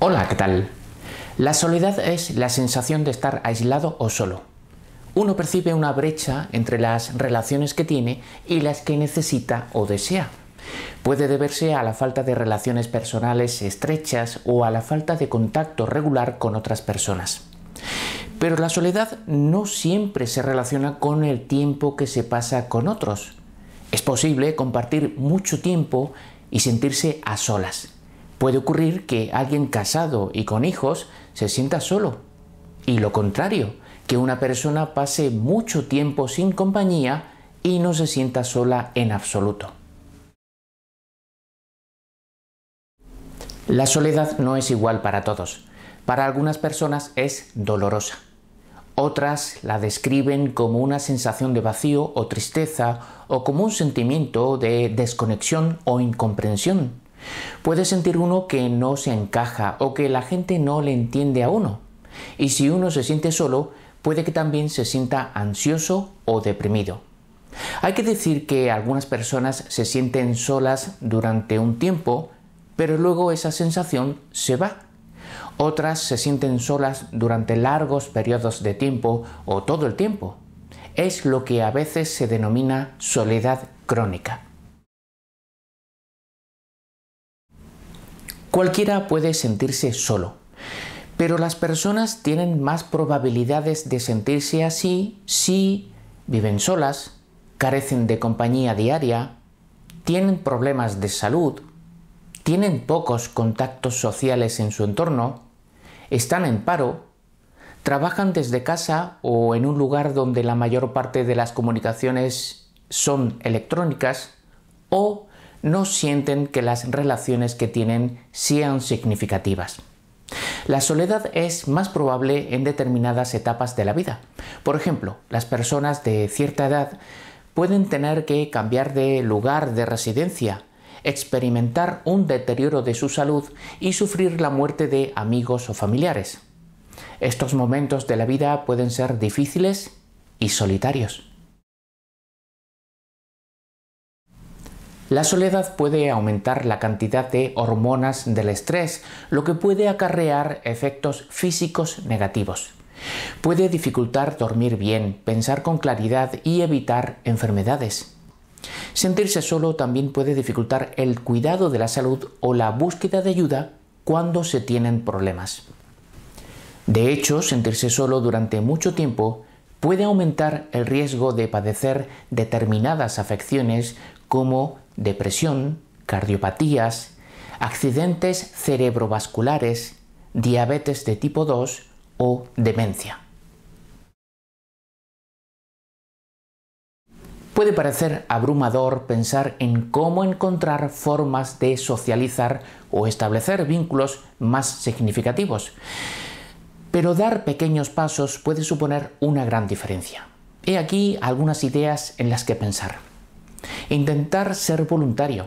Hola, ¿qué tal? La soledad es la sensación de estar aislado o solo. Uno percibe una brecha entre las relaciones que tiene y las que necesita o desea. Puede deberse a la falta de relaciones personales estrechas o a la falta de contacto regular con otras personas. Pero la soledad no siempre se relaciona con el tiempo que se pasa con otros. Es posible compartir mucho tiempo y sentirse a solas. Puede ocurrir que alguien casado y con hijos se sienta solo. Y lo contrario, que una persona pase mucho tiempo sin compañía y no se sienta sola en absoluto. La soledad no es igual para todos. Para algunas personas es dolorosa. Otras la describen como una sensación de vacío o tristeza o como un sentimiento de desconexión o incomprensión Puede sentir uno que no se encaja o que la gente no le entiende a uno. Y si uno se siente solo, puede que también se sienta ansioso o deprimido. Hay que decir que algunas personas se sienten solas durante un tiempo, pero luego esa sensación se va. Otras se sienten solas durante largos periodos de tiempo o todo el tiempo. Es lo que a veces se denomina soledad crónica. Cualquiera puede sentirse solo, pero las personas tienen más probabilidades de sentirse así si viven solas, carecen de compañía diaria, tienen problemas de salud, tienen pocos contactos sociales en su entorno, están en paro, trabajan desde casa o en un lugar donde la mayor parte de las comunicaciones son electrónicas o no sienten que las relaciones que tienen sean significativas. La soledad es más probable en determinadas etapas de la vida. Por ejemplo, las personas de cierta edad pueden tener que cambiar de lugar de residencia, experimentar un deterioro de su salud y sufrir la muerte de amigos o familiares. Estos momentos de la vida pueden ser difíciles y solitarios. La soledad puede aumentar la cantidad de hormonas del estrés, lo que puede acarrear efectos físicos negativos. Puede dificultar dormir bien, pensar con claridad y evitar enfermedades. Sentirse solo también puede dificultar el cuidado de la salud o la búsqueda de ayuda cuando se tienen problemas. De hecho, sentirse solo durante mucho tiempo puede aumentar el riesgo de padecer determinadas afecciones como depresión, cardiopatías, accidentes cerebrovasculares, diabetes de tipo 2 o demencia. Puede parecer abrumador pensar en cómo encontrar formas de socializar o establecer vínculos más significativos, pero dar pequeños pasos puede suponer una gran diferencia. He aquí algunas ideas en las que pensar. E intentar ser voluntario.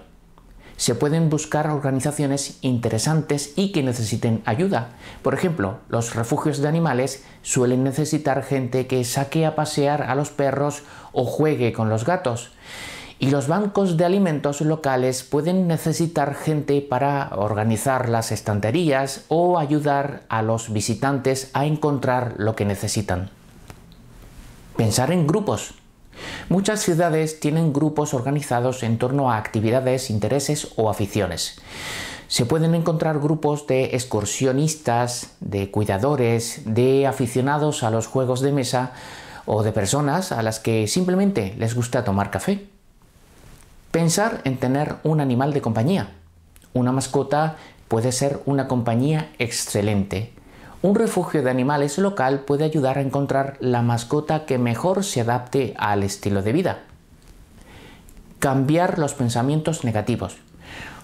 Se pueden buscar organizaciones interesantes y que necesiten ayuda. Por ejemplo, los refugios de animales suelen necesitar gente que saque a pasear a los perros o juegue con los gatos. Y los bancos de alimentos locales pueden necesitar gente para organizar las estanterías o ayudar a los visitantes a encontrar lo que necesitan. Pensar en grupos. Muchas ciudades tienen grupos organizados en torno a actividades, intereses o aficiones. Se pueden encontrar grupos de excursionistas, de cuidadores, de aficionados a los juegos de mesa o de personas a las que simplemente les gusta tomar café. Pensar en tener un animal de compañía. Una mascota puede ser una compañía excelente un refugio de animales local puede ayudar a encontrar la mascota que mejor se adapte al estilo de vida. Cambiar los pensamientos negativos.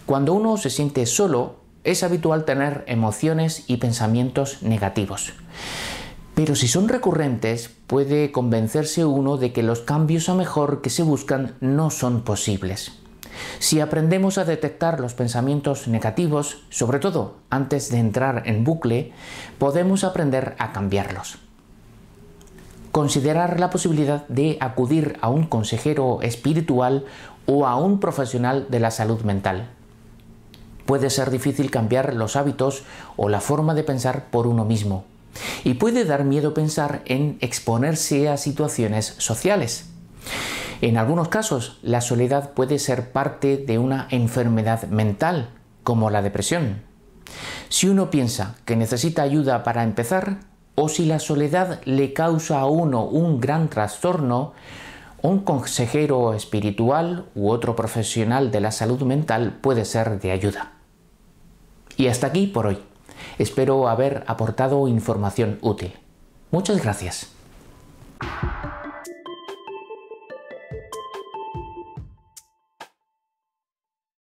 Cuando uno se siente solo, es habitual tener emociones y pensamientos negativos. Pero si son recurrentes, puede convencerse uno de que los cambios a mejor que se buscan no son posibles. Si aprendemos a detectar los pensamientos negativos, sobre todo antes de entrar en bucle, podemos aprender a cambiarlos. Considerar la posibilidad de acudir a un consejero espiritual o a un profesional de la salud mental. Puede ser difícil cambiar los hábitos o la forma de pensar por uno mismo. Y puede dar miedo pensar en exponerse a situaciones sociales. En algunos casos, la soledad puede ser parte de una enfermedad mental, como la depresión. Si uno piensa que necesita ayuda para empezar, o si la soledad le causa a uno un gran trastorno, un consejero espiritual u otro profesional de la salud mental puede ser de ayuda. Y hasta aquí por hoy. Espero haber aportado información útil. Muchas gracias.